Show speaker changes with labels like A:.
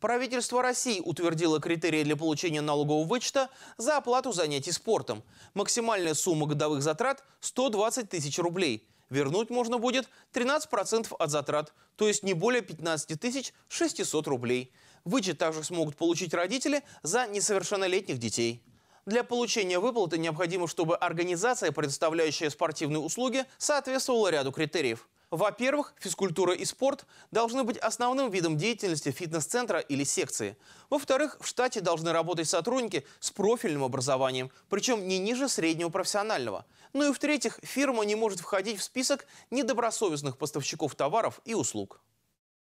A: Правительство России утвердило критерии для получения налогового вычета за оплату занятий спортом. Максимальная сумма годовых затрат – 120 тысяч рублей. Вернуть можно будет 13% от затрат, то есть не более 15 600 рублей. Вычет также смогут получить родители за несовершеннолетних детей. Для получения выплаты необходимо, чтобы организация, предоставляющая спортивные услуги, соответствовала ряду критериев – во-первых, физкультура и спорт должны быть основным видом деятельности фитнес-центра или секции. Во-вторых, в штате должны работать сотрудники с профильным образованием, причем не ниже среднего профессионального. Ну и в-третьих, фирма не может входить в список недобросовестных поставщиков товаров и услуг.